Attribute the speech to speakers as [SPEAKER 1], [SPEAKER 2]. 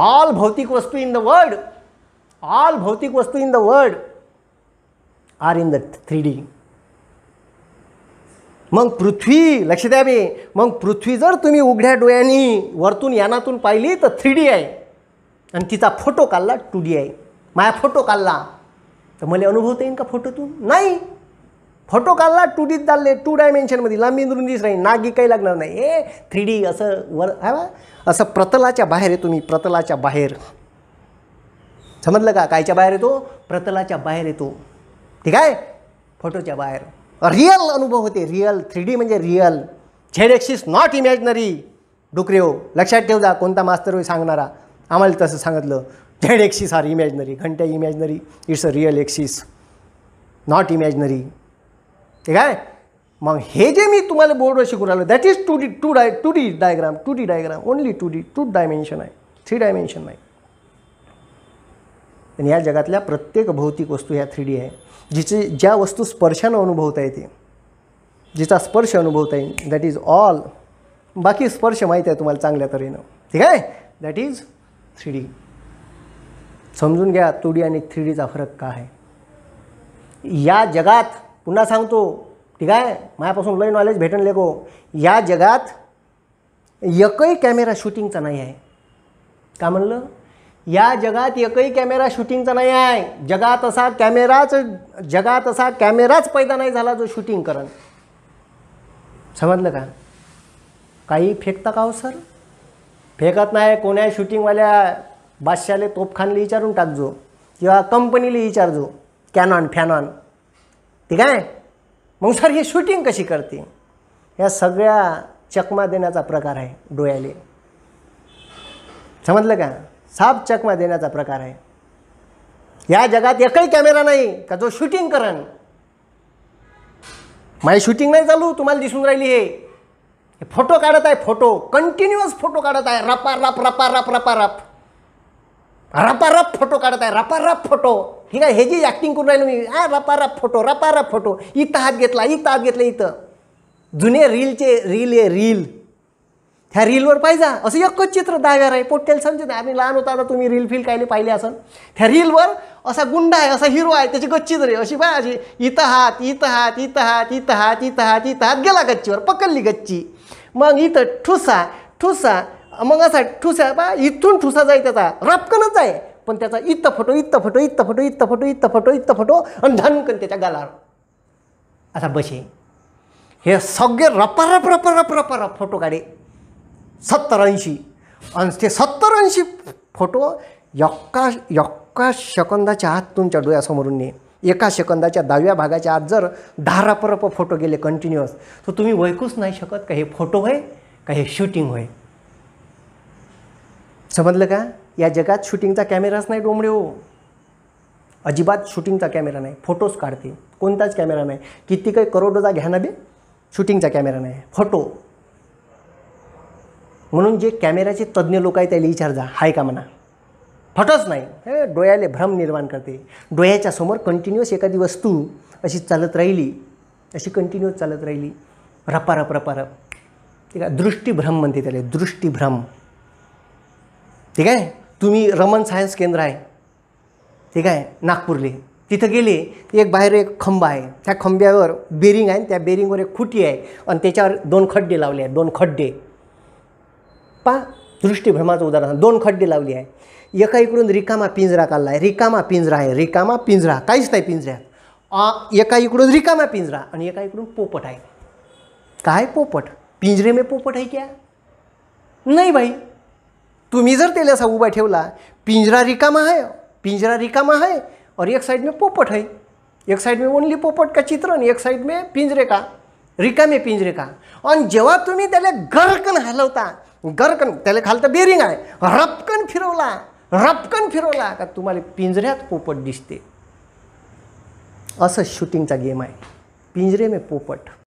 [SPEAKER 1] all भौतिक वस्तू in the world all भौतिक वस्तू in the world are in the three D मग पृथ्वी लक्ष द्या मी मग पृथ्वी जर तुम्ही उघड्या डोळ्यांनी वरतून यानातून पाहिली तर थ्री डी आहे आणि तिचा फोटो काढला टू डी आहे माझा फोटो काढला तर मला अनुभवता येईल का फोटोतून नाही फोटो काढला टू डीत चालले टू डायमेन्शनमध्ये लांबी रुंदीच नाही नागी काही लागणार नाही ए थ्री डी असं वर हा असं प्रतलाच्या बाहेर आहे तुम्ही प्रतलाच्या बाहेर समजलं का कायच्या बाहेर येतो प्रतलाच्या बाहेर येतो ठीक आहे फोटोच्या बाहेर रिअल अनुभव होते रिअल थ्री डी म्हणजे real Z axis not imaginary डुकरेओ लक्षात ठेव जा कोणता मास्तर होई सांगणारा आम्हाला तसं सांगितलं झेड एक्सिस आर इमॅजिनरी घंट्या imaginary it's a real axis not imaginary ठीक आहे मग हे जे मी तुम्हाला बोर्डवर शिकू राहिलो that is two D two डाय two D diagram two D diagram only two D two dimension आहे थ्री डायमेन्शन नाही आणि या जगातल्या प्रत्येक भौतिक वस्तू ह्या थ्री डी आहे जिचे ज्या वस्तू स्पर्शानं अनुभवता येते जिचा स्पर्श अनुभवता येईल दॅट इज ऑल बाकी स्पर्श माहीत आहे तुम्हाला चांगल्या तऱ्हेनं ठीक आहे दॅट इज थ्री डी समजून घ्या टू डी आणि थ्री डीचा फरक काय आहे या जगात पुन्हा सांगतो ठीक आहे माझ्यापासून लय नॉलेज भेटन लेखो या जगात एकही कॅमेरा शूटिंगचा नाही आहे का म्हणलं या जगात एकही कॅमेरा शूटिंगचा नाही आहे जगात असा कॅमेराच जगात असा कॅमेराच पैदा नाही झाला जो शूटिंग करण समजलं का काही फेकता का हो सर फेकत नाही कोण्या शूटिंगवाल्या बादशाले तोफखानले विचारून टाकजो किंवा कंपनीला विचारजो कॅनॉन फॅनॉन ठीक आहे मग सर ही शूटिंग कशी करते या सगळ्या चकमा देण्याचा प्रकार आहे डोळ्याले समजलं का साफ चकमा देण्याचा प्रकार आहे या जगात एकही कॅमेरा नाही का जो शूटिंग करण माझी शूटिंग नाही चालू तुम्हाला दिसून राहिली हे फोटो काढत आहे फोटो कंटिन्युअस फोटो काढत आहे रपा रप रपा रप रपा रप रपारप फोटो काढत आहे रपारप फोटो ठीक आहे हे जी ॲक्टिंग करून राहिलं मी आ रपारप फोटो रपारप फोटो इथं हात घेतला इथं हात घेतला इथं जुने रीलचे रील आहे रील ह्या रीलवर पाहिजा असं एकच चित्र दहाव्यावर आहे पोटेल समजत आहे आम्ही लहान होता तुम्ही रील फील काही पाहिले असाल त्या रीलवर असा गुंडा आहे असा हिरो आहे त्याची गच्ची रे अशी पाहिजे अशी इथं हात इथं हात इथं हात इथं हात इथं हात इथं हात गेला गच्चीवर पकडली गच्ची मग इथं ठुसा ठुसा मग असा ठुसा बा इथून ठुसा जाई त्याचा रापकनच आहे पण त्याचा इथं फोटो इथं फोटो इत्त फोटो इत्त फोटो इथं फोटो इथं फोटो आणि धनकन त्याच्या गालावर असा बसे हे सगळे रपारप रपारप रपारप फोटो काढे सत्तर ऐंशी आणि ते सत्तर ऐंशी फोटो यक्का यक्का शकंदाच्या आत तुमच्या डोळ्यासमोरून ने एका सेकंदाच्या दहाव्या भागाच्या आत जर दहा रपरप फोटो गेले कंटिन्युअस तर तुम्ही वैकूच नाही शकत का हे फोटो होय का हे शूटिंग होय समजलं का या जगात शूटिंगचा कॅमेराच नाही डोमडे हो अजिबात शूटिंगचा कॅमेरा नाही फोटोज काढते कोणताच कॅमेरा नाही किती काही करोडोचा घ्या ना बे शूटिंगचा कॅमेरा नाही फोटो म्हणून जे कॅमेऱ्याचे तज्ज्ञ लोक आहेत त्याला विचार जा हाय का म्हणा फोटोच नाही हे डोळ्याले भ्रम निर्माण करते डोळ्याच्या समोर कंटिन्युअस एखादी वस्तू अशी चालत राहिली अशी कंटिन्युअस चालत राहिली रपारप रपारप ठीक आहे दृष्टीभ्रम म्हणते त्याला दृष्टीभ्रम ठीक आहे तुम्ही रमन सायन्स केंद्र आहे ठीक आहे नागपूरले तिथं गेले एक बाहेर एक खंबा आहे त्या खंब्यावर बेरिंग आहे त्या बेरिंगवर एक खुटी आहे आणि त्याच्यावर दोन खड्डे लावले आहेत दोन खड्डे पा दृष्टीभ्रमाचं उदाहरण दोन खड्डे लावले आहे एका इकडून रिकामा पिंजरा काढला आहे रिकामा पिंजरा आहे रिकामा पिंजरा काहीच नाही पिंजऱ्यात एका इकडून रिकामा पिंजरा आणि एका इकडून पोपट आहे काय पोपट पिंजरे मे पोपट आहे क्या नाही भाई तुम्ही जर त्याला असा उभा ठेवला पिंजरा रिकामा आहे पिंजरा रिकामा आहे और एक साईड मे पोपट है एक साईड में ओनली पोपट का आणि एक साईड में पिंजरे का रिकामे पिंजरे का आणि जेव्हा तुम्ही त्याला गरकन हलवता गरकन त्याला तर बेरिंग आहे रपकन फिरवला रपकन फिरवला का तुम्हाला पिंजऱ्यात पोपट दिसते असं शूटिंगचा गेम आहे पिंजरे में पोपट